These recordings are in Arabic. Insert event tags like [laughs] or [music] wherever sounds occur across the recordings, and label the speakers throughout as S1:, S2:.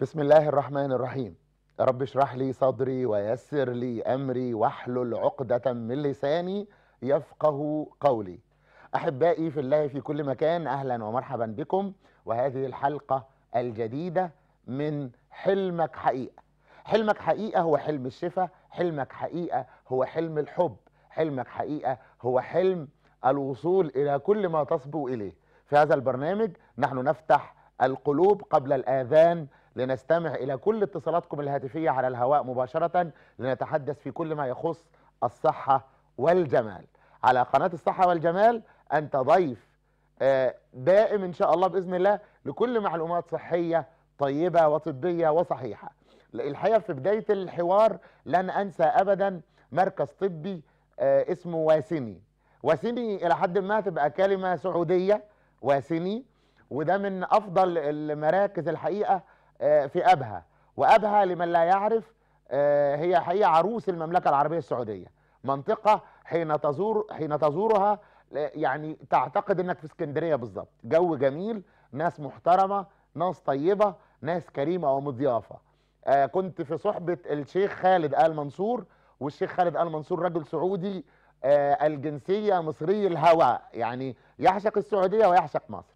S1: بسم الله الرحمن الرحيم رب اشرح لي صدري ويسر لي أمري واحلل عقدة من لساني يفقه قولي أحبائي في الله في كل مكان أهلا ومرحبا بكم وهذه الحلقة الجديدة من حلمك حقيقة حلمك حقيقة هو حلم الشفاء حلمك حقيقة هو حلم الحب حلمك حقيقة هو حلم الوصول إلى كل ما تصبو إليه في هذا البرنامج نحن نفتح القلوب قبل الآذان لنستمع إلى كل اتصالاتكم الهاتفية على الهواء مباشرة لنتحدث في كل ما يخص الصحة والجمال على قناة الصحة والجمال أنت ضيف آه، دائم إن شاء الله بإذن الله لكل معلومات صحية طيبة وطبية وصحيحة الحقيقة في بداية الحوار لن أنسى أبدا مركز طبي آه، اسمه واسني واسني إلى حد ما تبقى كلمة سعودية واسني وده من أفضل المراكز الحقيقة آه، في أبها وأبها لمن لا يعرف آه، هي حقيقة عروس المملكة العربية السعودية منطقة حين تزور حين تزورها يعني تعتقد انك في اسكندرية بالظبط جو جميل ناس محترمة ناس طيبة ناس كريمة ومضيافة آه، كنت في صحبة الشيخ خالد آل منصور والشيخ خالد آل منصور رجل سعودي الجنسية مصري الهواء يعني يعشق السعودية ويعشق مصر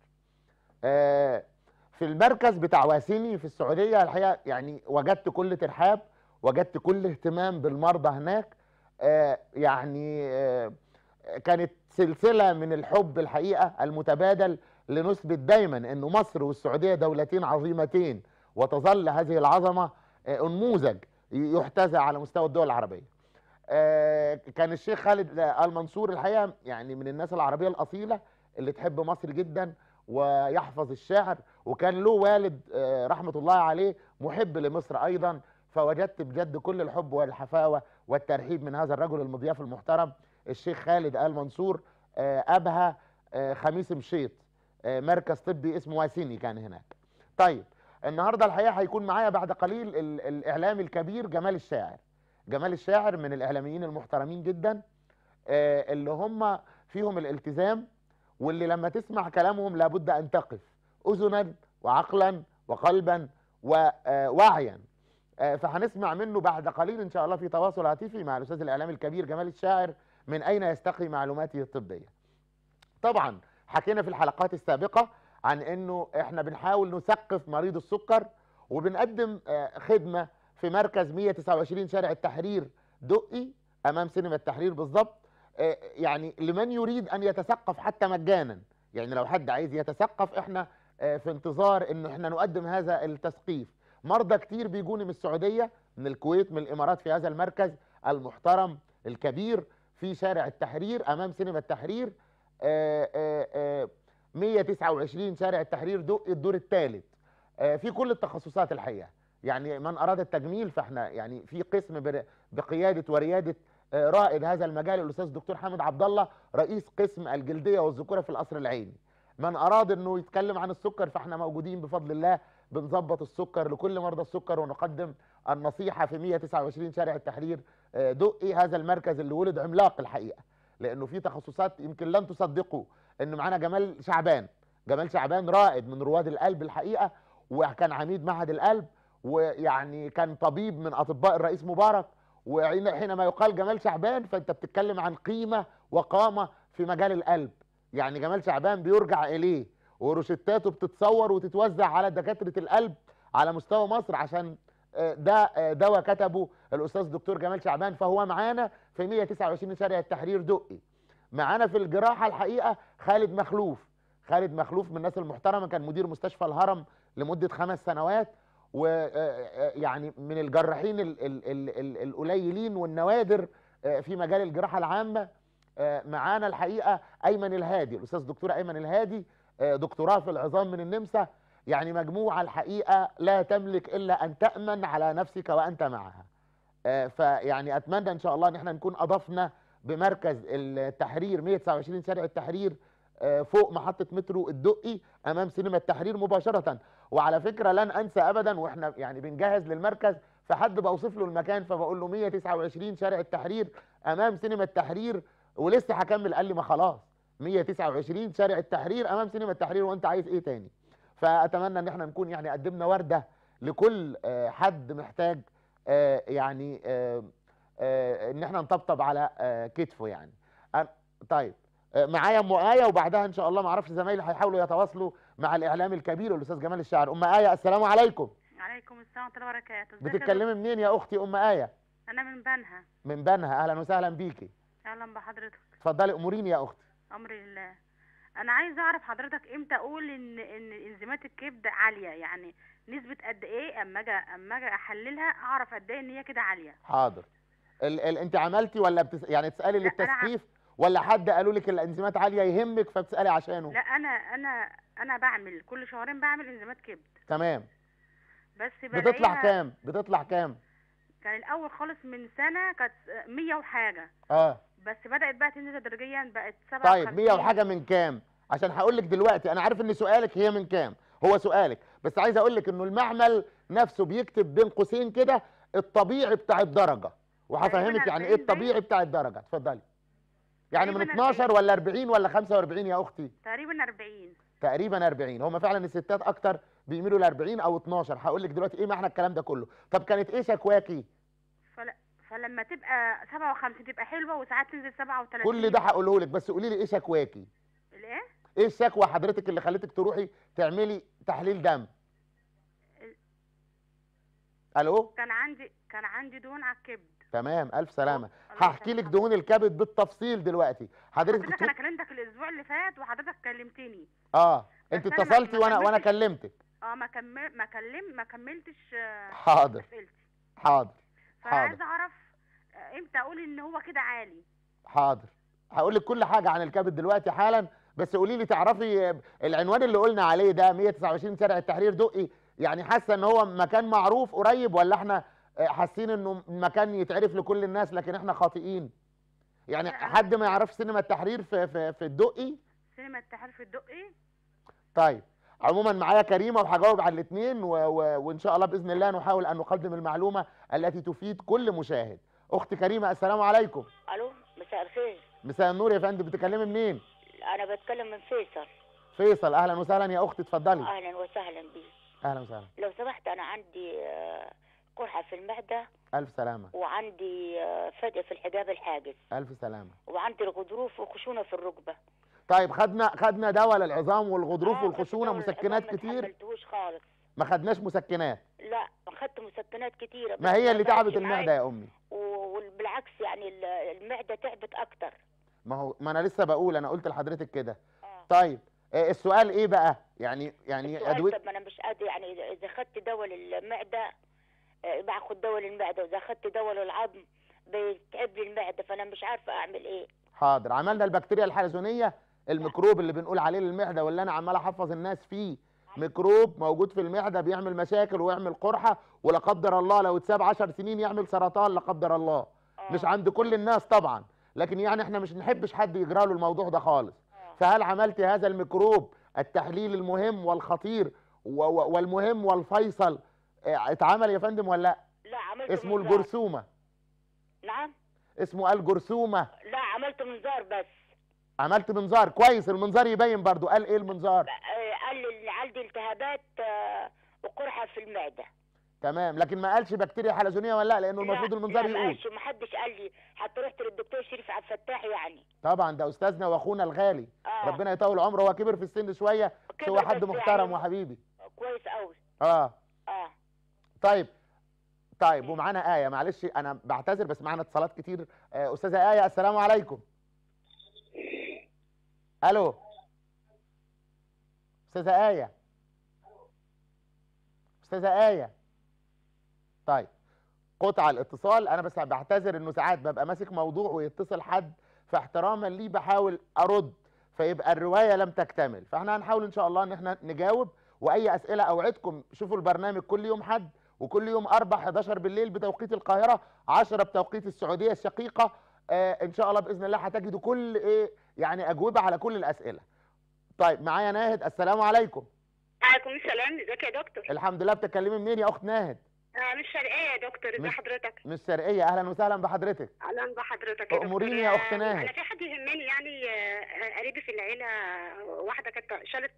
S1: في المركز بتاع واسيني في السعوديه الحقيقه يعني وجدت كل ترحاب وجدت كل اهتمام بالمرضى هناك آه، يعني آه، كانت سلسله من الحب الحقيقه المتبادل لنثبت دايما ان مصر والسعوديه دولتين عظيمتين وتظل هذه العظمه آه، انموذج نموذج يحتذى على مستوى الدول العربيه. كان الشيخ خالد المنصور الحقيقه يعني من الناس العربيه الاصيله اللي تحب مصر جدا ويحفظ الشعر وكان له والد آه، رحمه الله عليه محب لمصر ايضا فوجدت بجد كل الحب والحفاوه والترحيب من هذا الرجل المضياف المحترم الشيخ خالد ال منصور آه، ابها آه، خميس مشيط مركز طبي اسمه واسيني كان هناك. طيب النهارده الحقيقه هيكون معايا بعد قليل الاعلامي الكبير جمال الشاعر. جمال الشاعر من الاعلاميين المحترمين جدا اللي هم فيهم الالتزام واللي لما تسمع كلامهم لابد ان تقف أذنا وعقلا وقلبا ووعيا آه، آه، فهنسمع منه بعد قليل إن شاء الله في تواصل هاتفي مع الأستاذ الإعلامي الكبير جمال الشاعر من أين يستقي معلوماته الطبية طبعا حكينا في الحلقات السابقة عن أنه إحنا بنحاول نثقف مريض السكر وبنقدم آه، خدمة في مركز 129 شارع التحرير دقي أمام سينما التحرير بالظبط يعني لمن يريد أن يتثقف حتى مجانا يعني لو حد عايز يتثقف إحنا آه، في انتظار ان احنا نقدم هذا التثقيف مرضى كتير بيجوني من السعوديه من الكويت من الامارات في هذا المركز المحترم الكبير في شارع التحرير امام سينما التحرير 129 آه، آه، شارع التحرير دق الدور الثالث في كل التخصصات الحقيقه يعني من اراد التجميل فاحنا يعني في قسم بقياده ورياده رائد هذا المجال الاستاذ الدكتور حامد عبد الله رئيس قسم الجلديه والذكوره في القصر العيني من اراد انه يتكلم عن السكر فاحنا موجودين بفضل الله بنظبط السكر لكل مرضى السكر ونقدم النصيحه في 129 شارع التحرير آه، دقي إيه هذا المركز اللي ولد عملاق الحقيقه لانه في تخصصات يمكن لن تصدقوا ان معانا جمال شعبان جمال شعبان رائد من رواد القلب الحقيقه وكان عميد معهد القلب ويعني كان طبيب من اطباء الرئيس مبارك وحينما يقال جمال شعبان فانت بتتكلم عن قيمه وقامه في مجال القلب يعني جمال شعبان بيرجع اليه وروشتاته بتتصور وتتوزع على دكاتره القلب على مستوى مصر عشان آه، ده آه، دواء كتبه الاستاذ دكتور جمال شعبان فهو معانا في 129 شارع التحرير دقي معانا في الجراحه الحقيقه خالد مخلوف خالد مخلوف من الناس المحترمه كان مدير مستشفى الهرم لمده خمس سنوات ويعني آه، من الجراحين القليلين والنوادر في مجال الجراحه العامه آه، معانا الحقيقه ايمن الهادي الاستاذ الدكتور ايمن الهادي آه، دكتوراه في العظام من النمسا يعني مجموعه الحقيقه لا تملك الا ان تامن على نفسك وانت معها آه، فيعني اتمنى ان شاء الله ان احنا نكون اضفنا بمركز التحرير 129 شارع التحرير فوق محطه مترو الدقي امام سينما التحرير مباشره وعلى فكره لن انسى ابدا واحنا يعني بنجهز للمركز فحد بوصف له المكان فبقول له 129 شارع التحرير امام سينما التحرير ولسه هكمل قال لي ما خلاص 129 شارع التحرير امام سينما التحرير وانت عايز ايه تاني فاتمنى ان احنا نكون يعني قدمنا ورده لكل آه، حد محتاج آه، يعني آه، ان احنا نطبطب على كتفه يعني طيب معايا ام ايه وبعدها ان شاء الله ما اعرفش زمايلي هيحاولوا يتواصلوا مع الاعلام الكبير الاستاذ جمال الشاعر ام ايه السلام عليكم
S2: وعليكم السلام ورحمه الله وبركاته
S3: بتتكلمي منين
S1: يا اختي ام ايه
S3: انا من بنها
S1: من بنها اهلا وسهلا بيكي
S3: اهلا بحضرتك
S1: اتفضلي اموريني يا اختي
S3: امر لله انا عايزه اعرف حضرتك امتى اقول ان ان انزيمات الكبد عاليه يعني نسبه قد ايه اما اجي اما اجي احللها اعرف قد ايه ان هي كده عاليه
S1: حاضر ال ال انت عملتي ولا بتس... يعني تسالي للتسقيف ولا حد قالوا لك الانزيمات عاليه يهمك فبتسالي عشانه لا
S3: انا انا انا بعمل كل شهرين بعمل انزيمات كبد تمام بس بتطلع كام
S1: بتطلع كام
S3: كان الاول خالص من سنه كانت 100 وحاجه اه بس بدات بقى تنزل تدريجيا بقت 7 طيب 100 يعني. وحاجه
S1: من كام عشان هقول لك دلوقتي انا عارف ان سؤالك هي من كام هو سؤالك بس عايز اقول لك انه المعمل نفسه بيكتب بين قوسين كده الطبيعي بتاع الدرجه وهفهمك يعني ايه الطبيعي بتاع الدرجه اتفضلي يعني من 12 40. ولا 40 ولا 45 يا اختي
S3: تقريبا 40
S1: تقريبا 40 هم فعلا الستات اكتر بيميلوا ل 40 او 12 هقول لك دلوقتي ايه معنى الكلام ده كله طب كانت ايه شكواكي
S3: فلما تبقى 57 تبقى حلوه وساعات تنزل 37 كل ده هقوله
S1: لك بس قولي لي ايه شكواكي؟ الايه؟ ايه الشكوى حضرتك اللي خلتك تروحي تعملي تحليل دم؟ الو
S3: كان عندي كان عندي دهون على الكبد
S1: تمام الف سلامه هحكي لك دهون الكبد بالتفصيل دلوقتي حضرتك حضرتك انا
S3: كلمتك الاسبوع اللي فات وحضرتك كلمتني
S1: اه انت اتصلتي وانا وانا كلمتك
S3: اه ما كمل ما كلم ما كملتش حاضر
S1: حاضر فعايز
S3: اعرف آه، امتى اقول ان هو كده عالي
S1: حاضر هقول لك كل حاجه عن الكبد دلوقتي حالا بس قولي لي تعرفي آه، العنوان اللي قلنا عليه ده 129 شارع التحرير دقي يعني حاسه ان هو مكان معروف قريب ولا احنا آه، حاسين انه مكان يتعرف لكل الناس لكن احنا خاطئين يعني حد ما يعرفش سينما التحرير في في, في الدقي
S2: سينما التحرير في الدقي
S1: طيب عموما معايا كريمه وهجاوب على الاثنين و... و... وان شاء الله باذن الله نحاول ان نقدم المعلومه التي تفيد كل مشاهد اخت كريمه السلام عليكم
S2: الو مساء الخير
S1: مساء النور يا فندم بتكلمي منين
S2: انا بتكلم من فيصل
S1: فيصل اهلا وسهلا يا اختي اتفضلي اهلا
S2: وسهلا بيك اهلا وسهلا لو سمحت انا عندي آه، قرحه في المعده الف سلامه وعندي فجأة في الحجاب الحاجز الف سلامه وعندي الغضروف وخشونه في الركبه
S1: طيب خدنا خدنا دواء للعظام والغضروف آه، والخشونه مسكنات كتير ما خالص ما خدناش مسكنات
S2: لا خدت مسكنات كتيره ما هي اللي تعبت المعده يا امي وبالعكس يعني المعده تعبت اكتر
S1: ما هو ما انا لسه بقول انا قلت لحضرتك كده آه. طيب آه، السؤال ايه بقى يعني يعني ادويه طب ما انا
S2: مش قادر يعني اذا خدت دواء للمعده آه، باخد دواء للمعده واذا خدت دواء للعظم بتعب لي المعده فانا مش عارفه اعمل ايه
S1: حاضر عملنا البكتيريا الحلزونيه الميكروب اللي بنقول عليه للمعده واللي انا عمال احفظ الناس فيه ميكروب موجود في المعده بيعمل مشاكل ويعمل قرحه ولا قدر الله لو اتساب 10 سنين يعمل سرطان لا قدر الله آه. مش عند كل الناس طبعا لكن يعني احنا مش نحبش حد يجرى له الموضوع ده خالص آه. فهل عملت هذا الميكروب التحليل المهم والخطير والمهم والفيصل آه، اتعمل يا فندم ولا لا
S2: لا عملته اسمه الجرثومه نعم
S1: اسمه الجرثومه
S2: لا عملته منظار بس
S1: عملت منظار كويس المنظار يبين برضو قال ايه المنظار
S2: آه، قال اللي عندي التهابات آه، وقرحه في المعده
S1: تمام لكن ما قالش بكتيريا حلزونيه ولا لا لانه المفروض المنظار يقول لا ما قالش
S2: ما حدش قال لي حتى رحت للدكتور شريف عبد الفتاح يعني
S1: طبعا ده استاذنا واخونا الغالي آه. ربنا يطول عمره هو كبر في السن شويه بس هو يعني حد محترم يعني وحبيبي كويس قوي اه اه طيب طيب ومعانا ايه معلش انا بعتذر بس معانا اتصالات كتير آه، استاذه ايه السلام عليكم الو استاذه ايه استاذه ايه طيب قطع الاتصال انا بس بعتذر انه ساعات ببقى ماسك موضوع ويتصل حد فاحتراما لي بحاول ارد فيبقى الروايه لم تكتمل فاحنا هنحاول ان شاء الله ان احنا نجاوب واي اسئله اوعدكم شوفوا البرنامج كل يوم حد وكل يوم اربع 11 بالليل بتوقيت القاهره 10 بتوقيت السعوديه الشقيقه آه ان شاء الله باذن الله هتجدوا كل ايه يعني اجوبه على كل الاسئله طيب معايا ناهد السلام عليكم
S3: وعليكم السلام ازيك يا دكتور الحمد
S1: لله بتتكلمي منين يا اخت ناهد
S3: آه، من الشرقيه يا دكتور ازي حضرتك
S1: من الشرقيه اهلا وسهلا بحضرتك
S3: اهلا بحضرتك اموريني يا آه، اخت ناهي انا في حد يهمني يعني آه، قريبي في العيله واحده كانت شالت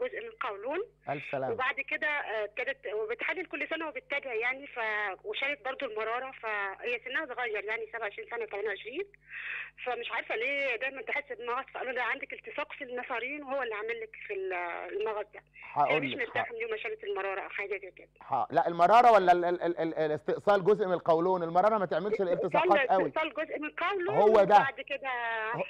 S3: جزء من قولون
S2: الف سلامه وبعد
S3: كده ابتدت وبتحلل كل سنه وبتتابع يعني ف وشالت برضه المراره فهي سنها صغير يعني 27 سنه 28 فمش عارفه ليه دايما تحس بمغص فقالوا لي عندك التصاق في النصارين وهو اللي عامل لك في المغص ده
S1: يعني هقول لك مش مرتاح
S3: من يوم ما شالت المراره او حاجه زي كده
S1: لا المراره ولا ال ال ال استئصال جزء من القولون المراره ما تعملش الالتصاقات قوي استئصال
S3: جزء من القولون هو ده بعد كده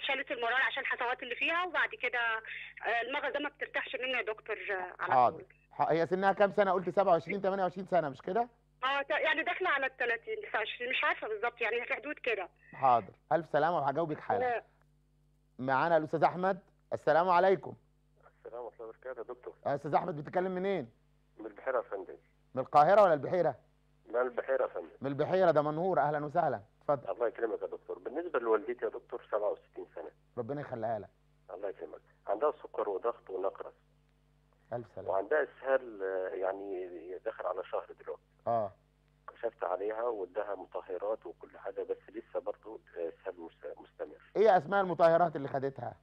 S3: شالت المراره عشان الحصوات اللي فيها وبعد كده آه، المغزى ما بترتاحش منه يا دكتور آه، على حاضر
S1: هي سنها كام سنه قلت 27 28 سنه مش كده
S3: اه يعني داخله على ال 30 29 مش عارفه بالظبط يعني في حدود كده
S1: حاضر الف سلامه وهجاوبك حالا معانا الاستاذ احمد السلام عليكم
S4: السلام ورحمه الله وبركاته يا دكتور استاذ احمد
S1: بتتكلم منين
S4: من البحيره يا فندم
S1: من القاهره ولا البحيره
S4: من البحيره يا فندم من
S1: البحيره ده منهور اهلا وسهلا اتفضل
S4: الله يكرمك يا دكتور بالنسبه لوالدتي يا دكتور 67 سنه
S1: ربنا يخليها لك
S4: الله يكرمك عندها سكر وضغط ونقرس الف سلامه وعندها اسهال يعني داخل على شهر دلوقتي اه كشفت عليها وادها مطهرات وكل حاجه بس لسه برضه اسهال مستمر
S1: ايه اسماء المطهرات اللي خدتها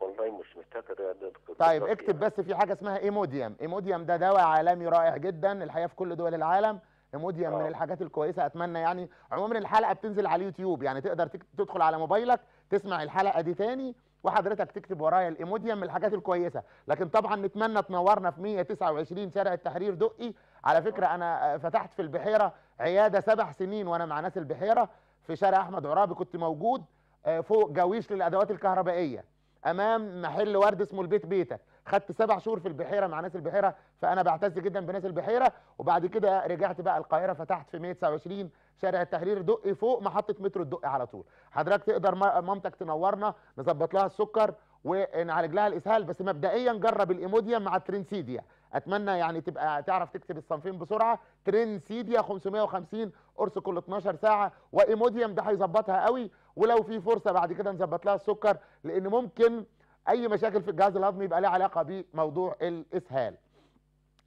S2: والله مش مفتكر يعني طيب
S1: اكتب بس في حاجه اسمها ايموديوم ايموديوم ده دواء عالمي رائع جدا الحقيقه في كل دول العالم ايموديوم آه. من الحاجات الكويسه اتمنى يعني عموما الحلقه بتنزل على اليوتيوب يعني تقدر تدخل على موبايلك تسمع الحلقه دي تاني وحضرتك تكتب ورايا الايموديوم من الحاجات الكويسه لكن طبعا نتمنى تنورنا في 129 شارع التحرير دقي على فكره انا فتحت في البحيره عياده سبع سنين وانا مع ناس البحيره في شارع احمد عرابي كنت موجود آه، فوق جويش للادوات الكهربائيه امام محل ورد اسمه البيت بيتك خدت سبع شهور في البحيره مع ناس البحيره فانا بعتز جدا بناس البحيره وبعد كده رجعت بقى القاهره فتحت في 129 شارع التحرير دقي فوق محطه مترو الدقي على طول حضرتك تقدر مامتك تنورنا نظبط لها السكر ونعالج لها الاسهال بس مبدئيا جرب الايموديا مع الترنسيديا اتمنى يعني تبقى تعرف تكتب الصنفين بسرعه ترين 550 قرص كل 12 ساعه وايموديوم ده هيظبطها قوي ولو في فرصه بعد كده نظبط لها السكر لان ممكن اي مشاكل في الجهاز الهضمي يبقى لها علاقه بموضوع الاسهال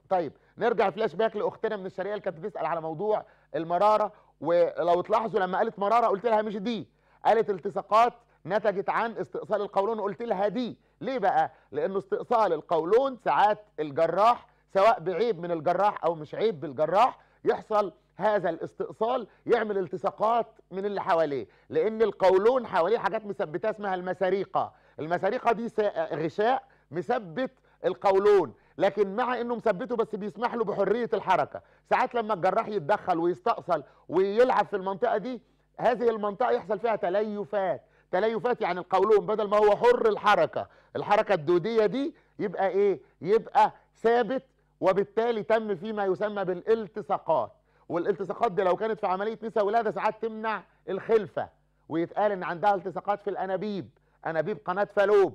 S1: طيب نرجع فلاش باك لاختنا من الشرقيه اللي كانت بتسال على موضوع المراره ولو تلاحظوا لما قالت مراره قلت لها مش دي قالت التصاقات نتجت عن استئصال القولون وقلت لها دي ليه بقى لأن استئصال القولون ساعات الجراح سواء بعيب من الجراح أو مش عيب بالجراح يحصل هذا الاستئصال يعمل التصاقات من اللي حواليه لأن القولون حواليه حاجات مثبتة اسمها المساريقة المساريقة دي غشاء مثبت القولون لكن مع انه مثبته بس بيسمح له بحريه الحركه ساعات لما الجراح يتدخل ويستأصل ويلعب في المنطقه دي هذه المنطقه يحصل فيها تليفات تليفات يعني القولون بدل ما هو حر الحركه الحركه الدوديه دي يبقى ايه يبقى ثابت وبالتالي تم فيما يسمى بالالتصاقات والالتصاقات دي لو كانت في عمليه نساء ولاده ساعات تمنع الخلفه ويتقال ان عندها التصاقات في الانابيب انابيب قناه فالوب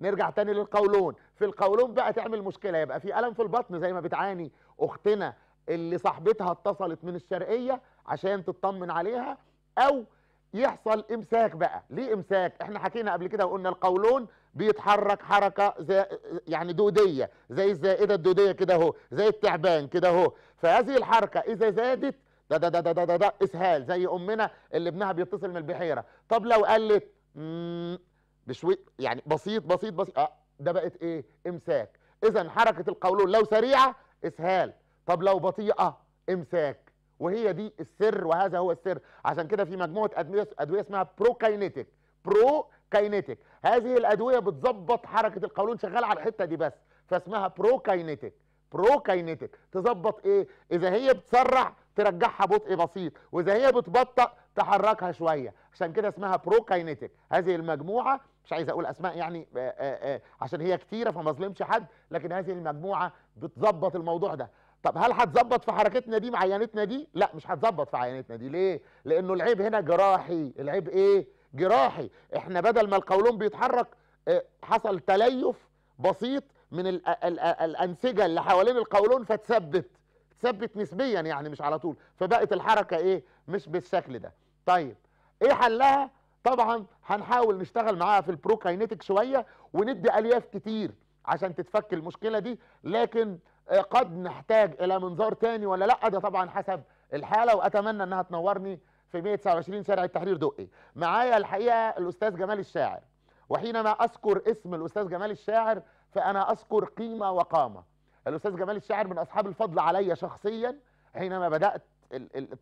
S1: نرجع تاني للقولون في القولون بقى تعمل مشكله يبقى في الم في البطن زي ما بتعاني اختنا اللي صاحبتها اتصلت من الشرقيه عشان تطمن عليها او يحصل امساك بقى ليه امساك احنا حكينا قبل كده وقلنا القولون بيتحرك حركه زي يعني دوديه زي الزائده الدوديه كده اهو زي التعبان كده اهو فهذه الحركه اذا زادت ده ده ده ده ده, ده, ده اسهال زي امنا اللي ابنها بيتصل من البحيره طب لو قلت بشوي يعني بسيط بسيط بسيط اه ده بقت ايه امساك اذا حركه القولون لو سريعه اسهال طب لو بطيئه امساك وهي دي السر وهذا هو السر عشان كده في مجموعه ادويه ادويه اسمها بروكاينيتيك برو كاينيتك هذه الادويه بتظبط حركه القولون شغاله على الحته دي بس فاسمها برو كاينيتك برو كاينيتك تظبط ايه اذا هي بتسرع ترجعها بطء بسيط واذا هي بتبطئ تحركها شويه عشان كده اسمها برو كاينيتك هذه المجموعه مش عايز اقول اسماء يعني آآ آآ عشان هي كتيره فما اظلمش حد لكن هذه المجموعه بتظبط الموضوع ده طب هل هتظبط في حركتنا دي معينتنا دي لا مش هتظبط في عينتنا دي ليه لانه العيب هنا جراحي العيب ايه جراحي احنا بدل ما القولون بيتحرك آه، حصل تليف بسيط من الـ آه، الـ آه، الانسجه اللي حوالين القولون فتثبت تثبت نسبيا يعني مش على طول فبقت الحركه ايه مش بالشكل ده طيب ايه حلها طبعا هنحاول نشتغل معاها في البروكاينيتك شويه وندي الياف كتير عشان تتفك المشكله دي لكن قد نحتاج الى منظار تاني ولا لا ده طبعا حسب الحاله واتمنى انها تنورني في 129 شارع التحرير دقي معايا الحقيقه الاستاذ جمال الشاعر وحينما اذكر اسم الاستاذ جمال الشاعر فانا اذكر قيمه وقامه الاستاذ جمال الشاعر من اصحاب الفضل عليا شخصيا حينما بدات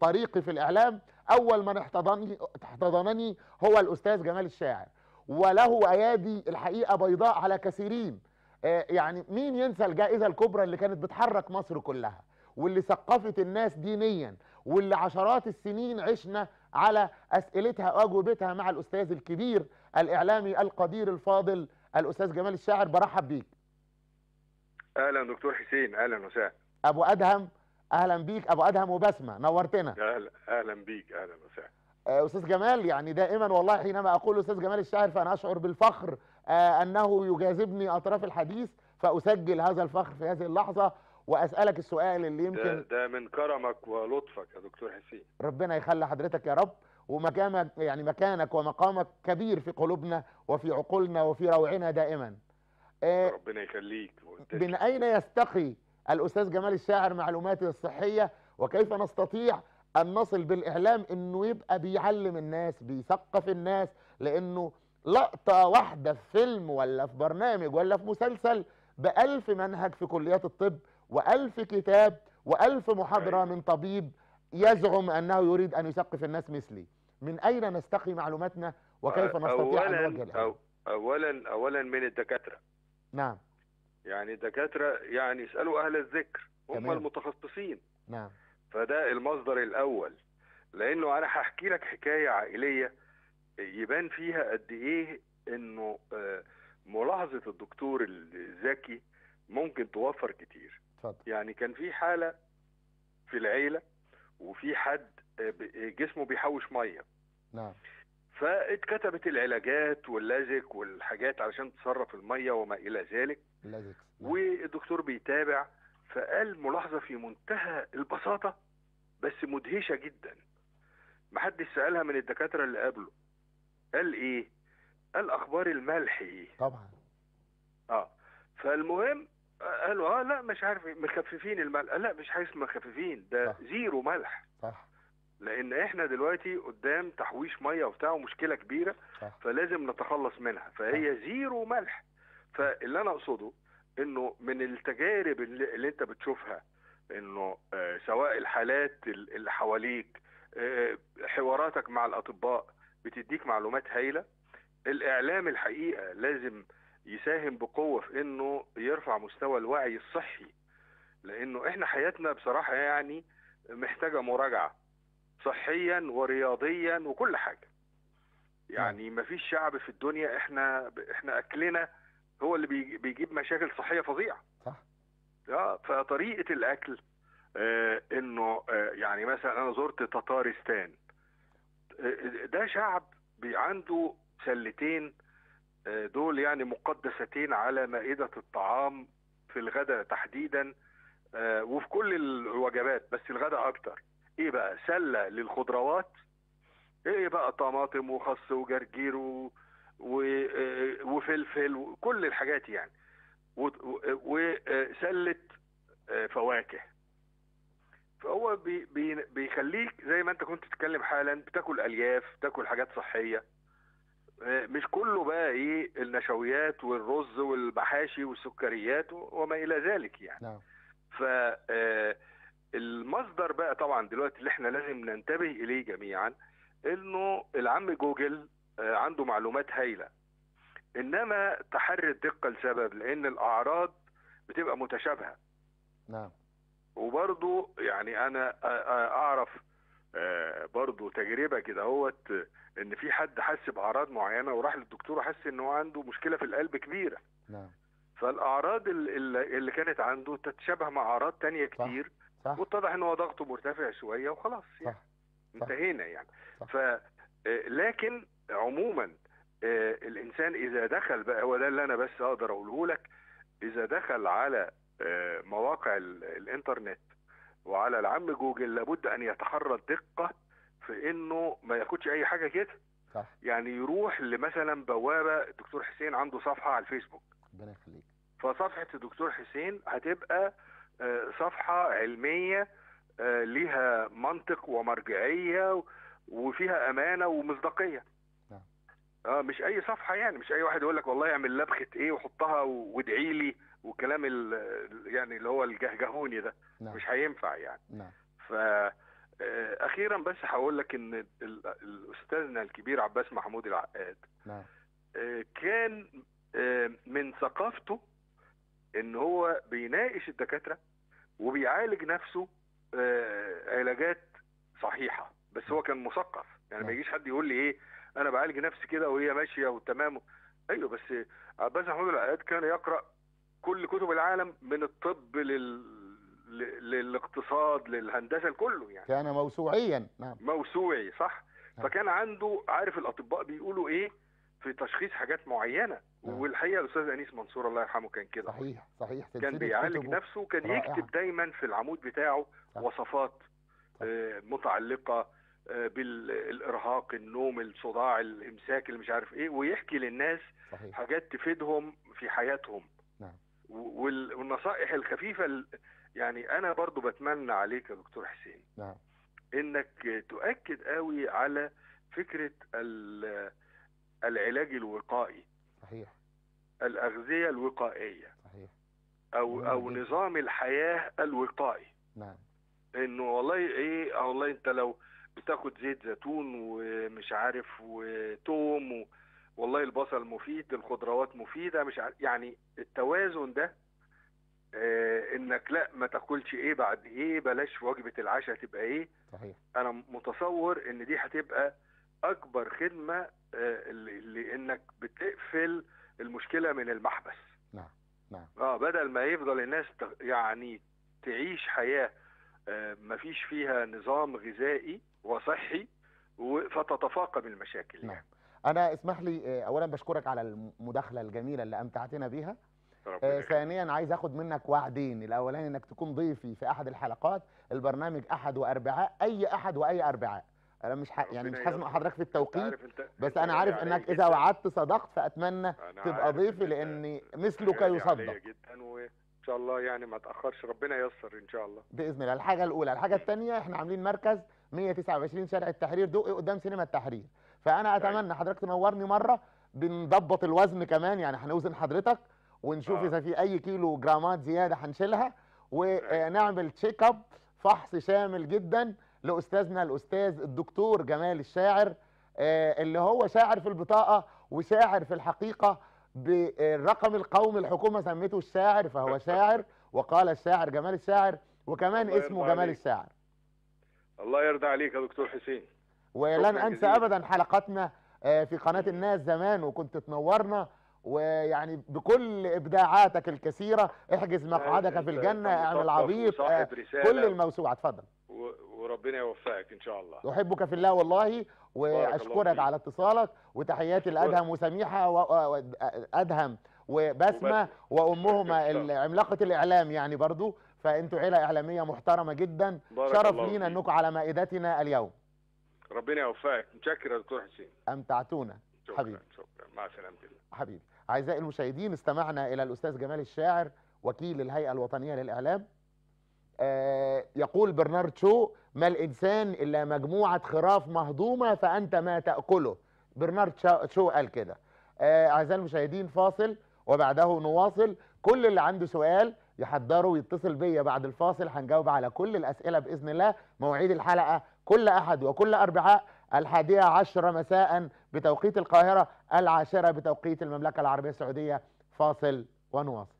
S1: طريقي في الاعلام اول من احتضنني احتضنني هو الاستاذ جمال الشاعر وله ايادي الحقيقه بيضاء على كثيرين آه، يعني مين ينسى الجائزه الكبرى اللي كانت بتحرك مصر كلها واللي ثقفت الناس دينيا واللي عشرات السنين عشنا على اسئلتها واجوبتها مع الاستاذ الكبير الاعلامي القدير الفاضل الاستاذ جمال الشاعر برحب بيك
S4: اهلا دكتور حسين اهلا وسهلا
S1: ابو ادهم اهلا بيك ابو ادهم وبسمه نورتنا
S4: اهلا اهلا بيك اهلا وسهلا
S1: آه، استاذ جمال يعني دائما والله حينما اقول استاذ جمال الشاعر فانا اشعر بالفخر آه، أنه يجاذبني أطراف الحديث فأسجل هذا الفخر في هذه اللحظة وأسألك السؤال اللي يمكن ده,
S4: ده من كرمك ولطفك يا دكتور حسين
S1: ربنا يخلي حضرتك يا رب ومكانك يعني مكانك ومقامك كبير في قلوبنا وفي عقولنا وفي روعنا دائما آه،
S4: ربنا يخليك
S1: من أين يستقي الأستاذ جمال الشاعر معلوماته الصحية وكيف نستطيع أن نصل بالإعلام أنه يبقى بيعلم الناس بيثقف الناس لأنه لقطة واحدة في فيلم ولا في برنامج ولا في مسلسل بألف منهج في كليات الطب وألف كتاب وألف محاضرة أيوة. من طبيب يزعم أنه يريد أن يثقف الناس مثلي من أين نستقي معلوماتنا وكيف نستطيع أن نوجه لها
S4: أولا أولا من الدكاترة نعم يعني الدكاترة يعني اسألوا أهل الذكر هم المتخصصين نعم فده المصدر الأول لأنه أنا هحكي لك حكاية عائلية يبان فيها قد ايه انه آه، ملاحظه الدكتور الذكي ممكن توفر كتير فضل. يعني كان في حاله في العيله وفي حد آه، جسمه بيحوش ميه نعم فاتكتبت العلاجات واللازك والحاجات علشان تصرف الميه وما الى ذلك اللازك نعم. والدكتور بيتابع فقال ملاحظه في منتهى البساطه بس مدهشه جدا محدش سالها من الدكاتره اللي قبله قال ايه قال اخبار الملح ايه طبعا اه فالمهم قالوا اه لا مش عارف إيه، مخففين الملح لا مش حاسس مخففين ده صح. زيرو ملح صح لان احنا دلوقتي قدام تحويش ميه وبتاع ومشكله كبيره صح. فلازم نتخلص منها فهي صح. زيرو ملح فاللي انا اقصده انه من التجارب اللي, اللي انت بتشوفها انه آه سواء الحالات اللي حواليك آه حواراتك مع الاطباء بتديك معلومات هايله الاعلام الحقيقه لازم يساهم بقوه في انه يرفع مستوى الوعي الصحي لانه احنا حياتنا بصراحه يعني محتاجه مراجعه صحيا ورياضيا وكل حاجه يعني ما نعم. فيش شعب في الدنيا احنا احنا اكلنا هو اللي بيجيب مشاكل صحيه فظيعه صح اه فطريقه الاكل آه انه آه يعني مثلا انا زرت تتارستان ده شعب عنده سلتين آه، دول يعني مقدستين على مائدة الطعام في الغداء تحديدا آه، وفي كل الوجبات بس الغداء أكتر إيه بقى سلة للخضروات إيه بقى طماطم وخس وجرجير و... آه، وفلفل وكل الحاجات يعني وسلة فواكه فهو بي بيخليك زي ما انت كنت تتكلم حالا بتاكل الياف بتاكل حاجات صحيه آه، مش كله بقى ايه النشويات والرز والمحاشي والسكريات وما الى ذلك يعني نعم ف آه، المصدر بقى طبعا دلوقتي اللي احنا لازم ننتبه اليه جميعا انه العم جوجل آه، عنده معلومات هايله انما تحري الدقه لسبب لان الاعراض بتبقى متشابهه نعم وبرضو يعني انا اعرف برضو تجربه كده اهوت ان في حد حس باعراض معينه وراح للدكتور وحس ان هو عنده مشكله في القلب كبيره نعم فالاعراض اللي كانت عنده تتشابه مع اعراض تانية كتير صح. واتضح ان هو ضغطه مرتفع شويه وخلاص يعني انتهينا يعني صح. ف لكن عموما الانسان اذا دخل بقى هو ده اللي انا بس اقدر اقوله لك اذا دخل على مواقع الانترنت وعلى العم جوجل لابد ان يتحرى الدقه في انه ما ياخدش اي حاجه كده صح يعني يروح لمثلا بوابه الدكتور حسين عنده صفحه على الفيسبوك ربنا يخليك فصفحه الدكتور حسين هتبقى آه، صفحه علميه آه، ليها منطق ومرجعيه وفيها امانه ومصداقيه نعم. اه مش اي صفحه يعني مش اي واحد يقول لك والله اعمل لبخه ايه وحطها وادعي لي والكلام يعني اللي هو الجهجهوني ده نعم. مش هينفع يعني نعم. ف آه، اخيرا بس هقول لك ان الاستاذنا الكبير عباس محمود العقاد نعم. آه، كان آه، من ثقافته ان هو بيناقش الدكاتره وبيعالج نفسه علاجات صحيحه بس هو كان مثقف يعني ما نعم. يجيش حد يقول لي ايه انا بعالج نفسي كده وهي ماشيه وتمام ايوه بس عباس محمود العقاد كان يقرا كل كتب العالم من الطب لل للاقتصاد للهندسه كله يعني
S1: كان موسوعيا نعم
S4: موسوعي صح نعم. فكان عنده عارف الاطباء بيقولوا ايه في تشخيص حاجات معينه نعم. والحقيقه الاستاذ انيس منصور الله يرحمه كان كده صحيح
S1: صحيح كان بيعالج
S4: نفسه وكان رائعة. يكتب دايما في العمود بتاعه صح. وصفات صح. آه، متعلقه آه، بالارهاق النوم الصداع الامساك اللي مش عارف ايه ويحكي للناس صحيح. حاجات تفيدهم في حياتهم نعم والنصائح الخفيفه يعني انا برضو بتمنى عليك يا دكتور حسين نعم انك تؤكد قوي على فكره العلاج الوقائي صحيح الاغذيه الوقائيه صحيح او او نظام الحياه الوقائي نعم انه والله ايه والله انت لو بتاخد زيت زيتون ومش عارف وتوم و... والله البصل مفيد الخضروات مفيده مش عارف يعني التوازن ده آه انك لا ما تاكلش ايه بعد ايه بلاش وجبه العشاء تبقى ايه صحيح انا متصور ان دي هتبقى اكبر خدمه آه لانك بتقفل المشكله من المحبس نعم نعم اه بدل ما يفضل الناس يعني تعيش حياه آه ما فيش فيها نظام غذائي وصحي فتتفاقم المشاكل
S1: يعني. نعم. يعني. انا اسمح لي آه، اولا بشكرك على المداخله الجميله اللي امتعتنا بيها آه ثانيا عايز اخد منك وعدين الاولاني انك تكون ضيفي في احد الحلقات البرنامج احد واربعاء اي احد واي اربعاء انا مش يعني مش حاسم حضرتك في التوقيت بس انا عارف يعني انك اذا وعدت صدقت فاتمنى تبقى ضيفي لان مثلك يصدق
S4: جدا وان شاء الله يعني ما تاخرش ربنا ييسر ان شاء الله
S1: باذن الله الحاجه الاولى الحاجه الثانيه احنا عاملين مركز 129 شارع التحرير دقي قدام سينما التحرير فانا أيوة. اتمنى حضرتك تنورني مره بنضبط الوزن كمان يعني هنوزن حضرتك ونشوف آه. اذا في اي كيلو جرامات زياده هنشيلها ونعمل تشيك اب فحص شامل جدا لاستاذنا الاستاذ الدكتور جمال الشاعر آه، اللي هو شاعر في البطاقه وشاعر في الحقيقه بالرقم القومي الحكومه سميته الشاعر فهو [laughs] شاعر وقال الشاعر جمال الشاعر وكمان اسمه جمال الشاعر
S4: الله يرضى عليك يا دكتور حسين ولن انسى ابدا
S1: حلقاتنا آه، في قناه الناس زمان وكنت تنورنا ويعني بكل ابداعاتك الكثيره احجز مقعدك في الجنه اعمل عبيط آه، كل الموسوعه اتفضل
S4: وربنا يوفقك ان شاء
S1: الله احبك في الله والله واشكرك على اتصالك وتحياتي لادهم وسميحه وادهم وبسمه وامهما عملاقه الاعلام يعني برضو فانتوا عيله اعلاميه محترمه جدا شرف لينا انكم على مائدتنا اليوم
S4: ربنا يوفقك متشكر يا دكتور حسين
S1: امتعتونا شكرا حبيبي شكرا مع سلامتك حبيبي اعزائي المشاهدين استمعنا الى الاستاذ جمال الشاعر وكيل الهيئه الوطنيه للاعلام آه يقول برنارد شو ما الانسان الا مجموعه خراف مهضومه فانت ما تاكله برنارد شو قال كده آه، اعزائي آه المشاهدين فاصل وبعده نواصل كل اللي عنده سؤال يحضره ويتصل بيا بعد الفاصل هنجاوب على كل الاسئله باذن الله مواعيد الحلقه كل أحد وكل أربعاء الحادية عشرة مساء بتوقيت القاهرة العاشرة بتوقيت المملكة العربية السعودية فاصل ونواصل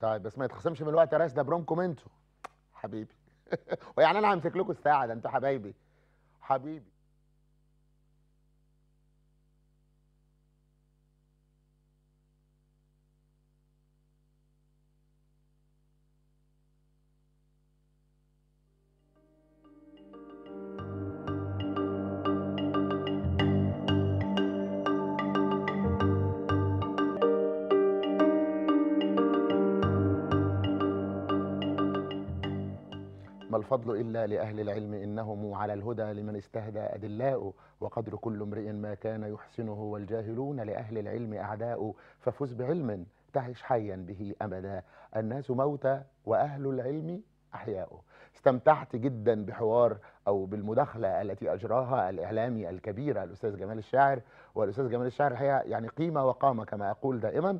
S1: طيب بس ما يتخصمش من الوقت يا ريس ده برونكم انتوا حبيبي [laughs] ويعني انا همسك لكم الساعه ده انتوا حبايبي حبيبي الله لأهل العلم إنهم على الهدى لمن استهدى أدلاء وقدر كل امرئ ما كان يحسنه والجاهلون لأهل العلم أعداء ففز بعلم تعش حيا به أمدا الناس موتى وأهل العلم أحياء استمتعت جدا بحوار أو بالمداخلة التي أجراها الإعلامي الكبير الأستاذ جمال الشاعر والأستاذ جمال الشاعر هي يعني قيمة وقامة كما أقول دائما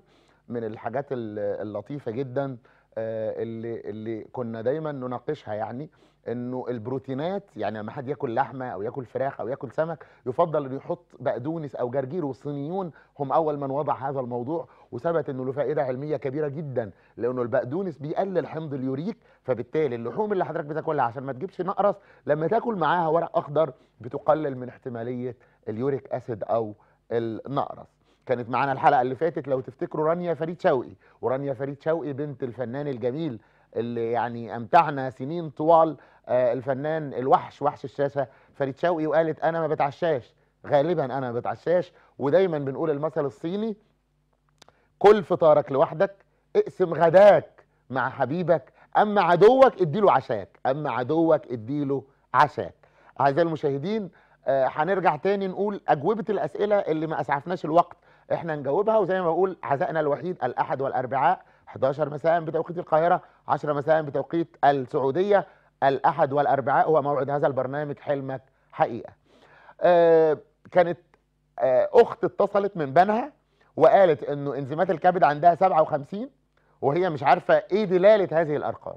S1: من الحاجات اللطيفة جدا آه، اللي, اللي كنا دايما نناقشها يعني انه البروتينات يعني لما حد ياكل لحمه او ياكل فراخ او ياكل سمك يفضل انه يحط بقدونس او جرجير والصينيون هم اول من وضع هذا الموضوع وثبت انه له فائده علميه كبيره جدا لانه البقدونس بيقلل حمض اليوريك فبالتالي اللحوم اللي حضرتك بتاكلها عشان ما تجيبش نقرس لما تاكل معاها ورق اخضر بتقلل من احتماليه اليوريك اسيد او النقرس كانت معانا الحلقه اللي فاتت لو تفتكروا رانيا فريد شوقي ورانيا فريد شوقي بنت الفنان الجميل اللي يعني امتعنا سنين طوال آه، الفنان الوحش وحش الشاشه فريد شوقي وقالت انا ما بتعشاش غالبا انا ما بتعشاش ودايما بنقول المثل الصيني كل فطارك لوحدك اقسم غداك مع حبيبك اما عدوك اديله عشاك اما عدوك اديله عشاك اعزائي المشاهدين آه، هنرجع تاني نقول اجوبه الاسئله اللي ما اسعفناش الوقت احنا نجاوبها وزي ما بقول عزائنا الوحيد الاحد والاربعاء 11 مساء بتوقيت القاهره 10 مساء بتوقيت السعوديه الأحد والأربعاء هو موعد هذا البرنامج حلمك حقيقة آه كانت آه أخت اتصلت من بنها وقالت أنه انزيمات الكبد عندها 57 وهي مش عارفة إيه دلالة هذه الأرقام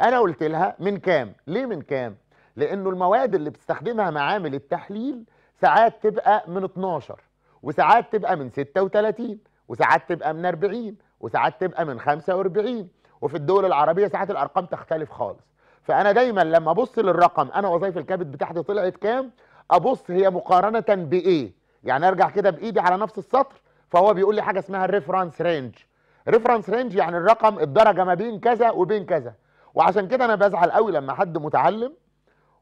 S1: أنا قلت لها من كام؟ ليه من كام؟ لأنه المواد اللي بتستخدمها معامل التحليل ساعات تبقى من 12 وساعات تبقى من 36 وساعات تبقى من 40 وساعات تبقى من 45 وفي الدول العربية ساعات الأرقام تختلف خالص فانا دايما لما ابص للرقم انا وظائف الكبد بتاعتي طلعت كام ابص هي مقارنه بايه يعني ارجع كده بايدي على نفس السطر فهو بيقول لي حاجه اسمها الريفرنس رينج ريفرنس رينج يعني الرقم الدرجه ما بين كذا وبين كذا وعشان كده انا بزعل قوي لما حد متعلم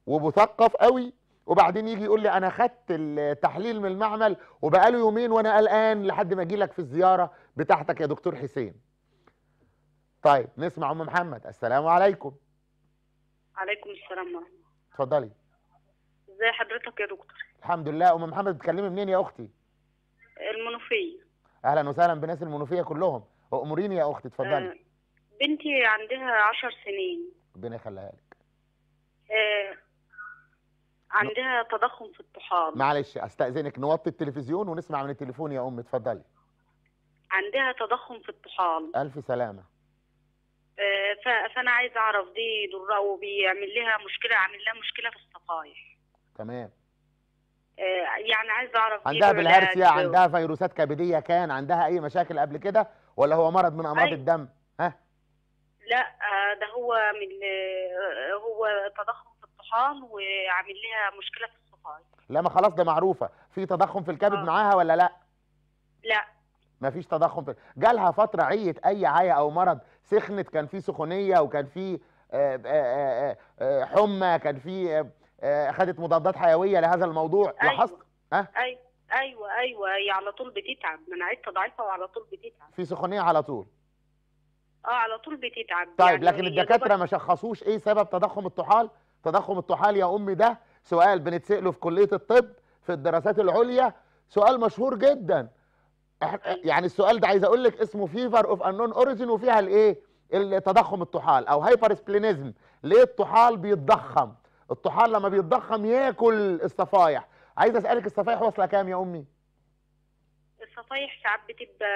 S1: ومثقف قوي وبعدين يجي يقول لي انا خدت التحليل من المعمل وبقاله يومين وانا قلقان لحد ما اجي لك في الزياره بتاعتك يا دكتور حسين طيب نسمع ام محمد السلام عليكم
S3: عليكم السلام ورحمه اتفضلي ازي حضرتك يا دكتور
S1: الحمد لله ام محمد بتكلمي منين يا اختي
S3: المنوفيه
S1: اهلا وسهلا بناس المنوفيه كلهم اموريني يا اختي اتفضلي آه،
S3: بنتي عندها 10 سنين
S1: ربنا يخليها لك
S3: آه، عندها تضخم في الطحال معلش
S1: استاذنك نوطي التلفزيون ونسمع من التليفون يا ام اتفضلي
S3: عندها تضخم في الطحال
S1: الف سلامه
S3: آه، فانا عايزه اعرف دي ضرها وبيعمل لها مشكله عامل لها مشكله في الصفائح تمام آه، يعني عايزه اعرف عندها بالهرسيا عندها
S1: فيروسات كبديه كان عندها اي مشاكل قبل كده ولا هو مرض من امراض أي. الدم ها
S3: لا آه، ده هو من هو تضخم في الطحال وعامل لها مشكله في الصفائح
S1: لا ما خلاص ده معروفه في تضخم في الكبد آه. معاها ولا لا لا مفيش تضخم في جالها فتره عيه اي عيا او مرض سخنت كان في سخونيه وكان في آه، آه، آه، حمى كان في خدت مضادات حيويه لهذا الموضوع أيوة. لاحظت ها
S3: ايوه ايوه ايوه هي على طول بتتعب مناعتها ضعيفه وعلى طول بتتعب
S1: في سخونيه على طول
S3: اه على طول بتتعب طيب يعني لكن الدكاتره ما
S1: شخصوش ايه سبب تضخم الطحال تضخم الطحال يا امي ده سؤال بنتساله في كليه الطب في الدراسات العليا سؤال مشهور جدا يعني السؤال ده عايز اقول لك اسمه فيفر اوف انون اوريجين وفيها الايه التضخم الطحال او هايبر سبلينيزم ليه الطحال بيتضخم الطحال لما بيتضخم ياكل الصفايح عايز اسالك الصفايح واصله كام يا امي
S3: الصفايح ساعات بتبقى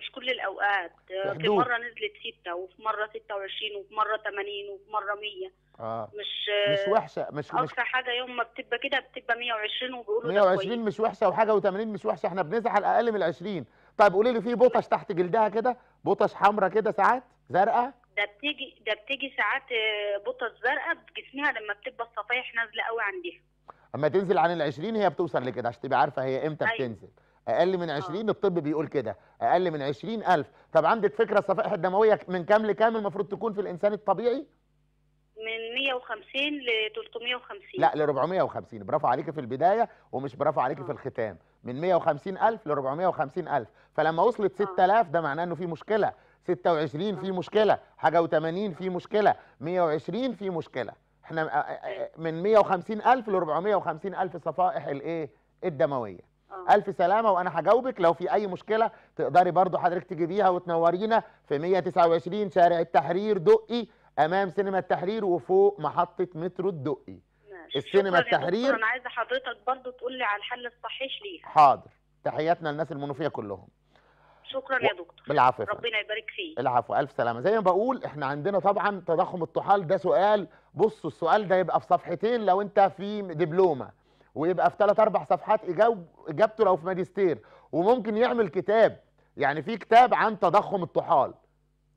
S3: مش كل الاوقات في مره نزلت ستة وفي مره 26 وفي مره 80 وفي مره 100 اه مش مش وحشه مش اكتر مش... حاجه يوم ما بتبقى كده بتبقى 120 وبيقولوا 120
S1: مش وحشه وحاجه و80 مش وحشه احنا بنزحل اقل من ال20 طيب قولي لي في بطش تحت جلدها كده بطش حمراء كده ساعات زرقاء
S3: ده بتيجي ده بتيجي ساعات آه، بطش زرقاء بجسمها لما بتبقى الصفايح نازله
S2: قوي عندها
S1: اما تنزل عن ال 20 هي بتوصل لكده عشان تبقى عارفه هي امتى أيوة. بتنزل اقل من 20 آه. الطب بيقول كده اقل من 20000 طب عندك فكره الصفائح الدمويه من كام لكام المفروض تكون في الانسان الطبيعي
S3: من 150 ل 350 لا
S1: ل 450 برافو عليكي في البدايه ومش برافو عليكي في آه. الختام من 150000 ل 450000 فلما وصلت 6000 آه. ده معناه انه في مشكله 26 في مشكله حاجه و80 في مشكله 120 في مشكله احنا من 150000 ل 450000 صفائح الايه الدمويه آه. الف سلامه وانا هجاوبك لو في اي مشكله تقدري برضو حضرتك تجيبيها وتنورينا في 129 شارع التحرير دقي امام سينما التحرير وفوق محطه مترو الدقي السينما التحرير انا
S3: عايزه حضرتك برضو تقول لي على الحل الصحيح ليها حاضر
S1: تحياتنا للناس المنوفيه كلهم شكرا و... يا دكتور بالعفو ربنا يبارك فيك العفو الف سلامه زي ما بقول احنا عندنا طبعا تضخم الطحال ده سؤال بصوا السؤال ده يبقى في صفحتين لو انت في دبلومه ويبقى في ثلاث اربع صفحات اجابته لو في ماجستير وممكن يعمل كتاب يعني في كتاب عن تضخم الطحال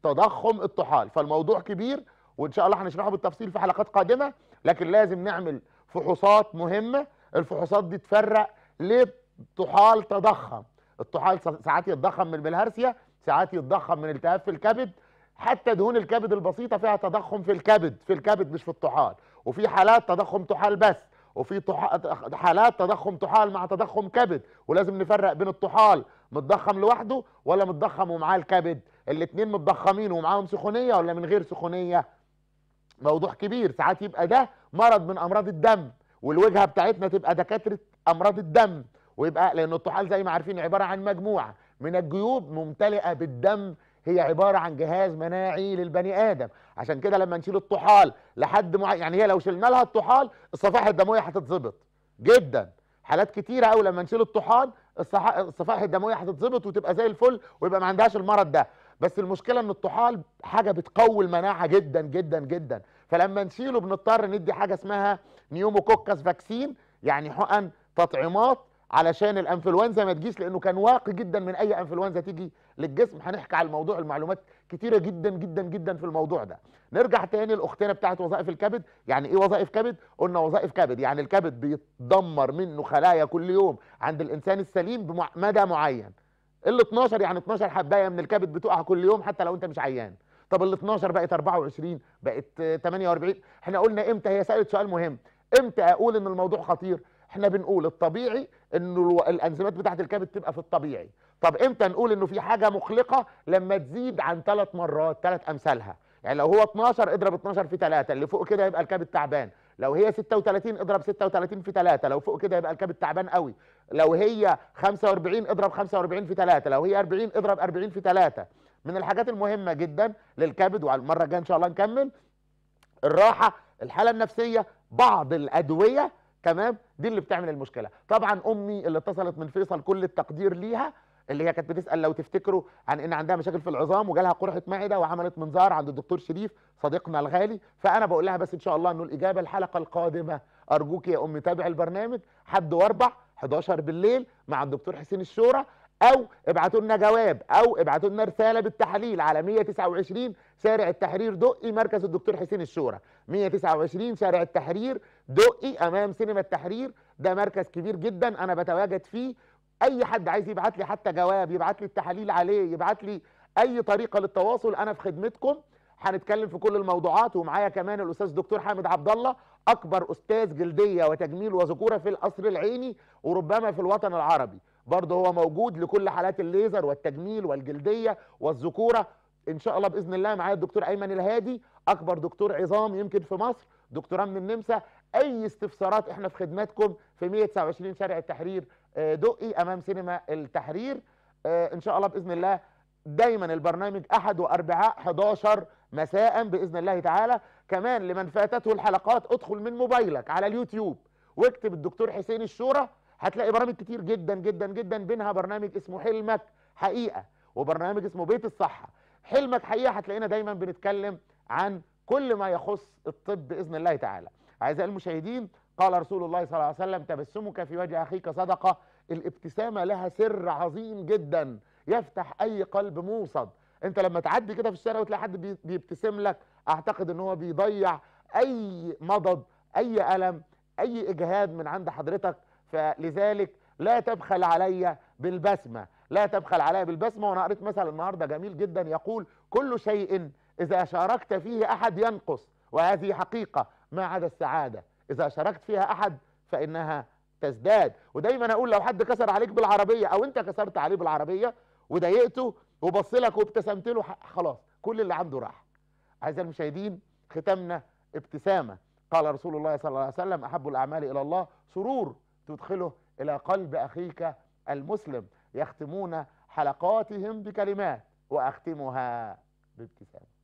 S1: تضخم الطحال فالموضوع كبير وان شاء الله هنشرحه بالتفصيل في حلقات قادمه لكن لازم نعمل فحوصات مهمه الفحوصات دي تفرق ليه الطحال تضخم الطحال ساعات يتضخم من البلهارسيا ساعات يتضخم من التهاب في الكبد حتى دهون الكبد البسيطه فيها تضخم في الكبد في الكبد مش في الطحال وفي حالات تضخم طحال بس وفي حالات تضخم طحال مع تضخم كبد ولازم نفرق بين الطحال متضخم لوحده ولا متضخم ومعاه الكبد الاثنين متضخمين ومعاهم سخونيه ولا من غير سخونيه موضوع كبير ساعات يبقى ده مرض من امراض الدم والوجهه بتاعتنا تبقى دكاتره امراض الدم ويبقى لان الطحال زي ما عارفين عباره عن مجموعه من الجيوب ممتلئه بالدم هي عباره عن جهاز مناعي للبني ادم عشان كده لما نشيل الطحال لحد معين يعني هي لو شلنا لها الطحال الصفائح الدمويه هتتظبط جدا حالات كتيره أو لما نشيل الطحال الصفائح الدمويه هتتظبط وتبقى زي الفل ويبقى ما عندهاش المرض ده بس المشكله ان الطحال حاجه بتقوي المناعه جدا جدا جدا فلما نشيله بنضطر ندي حاجه اسمها نيوموكوكاس فاكسين يعني حقن تطعيمات علشان الانفلونزا ما تجيش لانه كان واقي جدا من اي انفلونزا تيجي للجسم هنحكي على الموضوع المعلومات كتيره جدا جدا جدا في الموضوع ده نرجع تاني لاختنا بتاعت وظائف الكبد يعني ايه وظائف كبد قلنا وظائف كبد يعني الكبد بيتدمر منه خلايا كل يوم عند الانسان السليم بمدى معين ال 12 يعني 12 حبايه من الكبد بتقع كل يوم حتى لو انت مش عيان طب ال 12 بقت 24 بقت 48 احنا قلنا امتى هي سالت سؤال مهم امتى اقول ان الموضوع خطير احنا بنقول الطبيعي انه الانزيمات بتاعه الكبد تبقى في الطبيعي طب امتى نقول انه في حاجه مقلقه لما تزيد عن ثلاث مرات ثلاث امثالها يعني لو هو 12 اضرب 12 في 3 اللي فوق كده يبقى الكبد تعبان لو هي 36 اضرب 36 في 3 لو فوق كده يبقى الكبد تعبان قوي لو هي 45 اضرب 45 في 3 لو هي 40 اضرب 40 في 3 من الحاجات المهمه جدا للكبد وعلى المره الجايه ان شاء الله نكمل الراحه الحاله النفسيه بعض الادويه تمام دي اللي بتعمل المشكله طبعا امي اللي اتصلت من فيصل كل التقدير ليها اللي هي كانت بتسال لو تفتكروا عن ان عندها مشاكل في العظام وجالها قرحه معده وعملت منظار عند الدكتور شريف صديقنا الغالي فانا بقول لها بس ان شاء الله انه الاجابه الحلقه القادمه ارجوك يا امي تابع البرنامج حد واربع 11 بالليل مع الدكتور حسين الشورى او ابعتوا لنا جواب او ابعتوا لنا رساله بالتحليل على 129 شارع التحرير دقي مركز الدكتور حسين الشورى 129 شارع التحرير دقي امام سينما التحرير ده مركز كبير جدا انا بتواجد فيه اي حد عايز يبعت لي حتى جواب يبعت لي التحاليل عليه يبعت لي اي طريقه للتواصل انا في خدمتكم هنتكلم في كل الموضوعات ومعايا كمان الاستاذ دكتور حامد عبد الله اكبر استاذ جلديه وتجميل وذكوره في القصر العيني وربما في الوطن العربي برضه هو موجود لكل حالات الليزر والتجميل والجلديه والذكوره ان شاء الله باذن الله معايا الدكتور ايمن الهادي اكبر دكتور عظام يمكن في مصر دكتوراه من النمسا اي استفسارات احنا في خدمتكم في 129 شارع التحرير آه، دقي امام سينما التحرير آه، ان شاء الله باذن الله دايما البرنامج احد واربعاء 11 مساء باذن الله تعالى كمان لمن فاتته الحلقات ادخل من موبايلك على اليوتيوب واكتب الدكتور حسين الشورى هتلاقي برامج كتير جدا جدا جدا بينها برنامج اسمه حلمك حقيقه وبرنامج اسمه بيت الصحه حلمك حقيقه هتلاقينا دايما بنتكلم عن كل ما يخص الطب باذن الله تعالى اعزائي المشاهدين قال رسول الله صلى الله عليه وسلم تبسمك في وجه اخيك صدقه الابتسامه لها سر عظيم جدا يفتح اي قلب موصد انت لما تعدي كده في الشارع وتلاقي حد بيبتسم لك اعتقد ان هو بيضيع اي مضض اي الم اي اجهاد من عند حضرتك فلذلك لا تبخل علي بالبسمه لا تبخل علي بالبسمه وانا قريت مثل النهارده جميل جدا يقول كل شيء اذا شاركت فيه احد ينقص وهذه حقيقه ما عدا السعاده اذا شاركت فيها احد فانها تزداد ودايما اقول لو حد كسر عليك بالعربيه او انت كسرت عليه بالعربيه وضايقته وبص لك وابتسمت له خلاص كل اللي عنده راح اعزائي المشاهدين ختمنا ابتسامه قال رسول الله صلى الله عليه وسلم احب الاعمال الى الله سرور تدخله إلى قلب أخيك المسلم يختمون حلقاتهم بكلمات وأختمها بابتسامة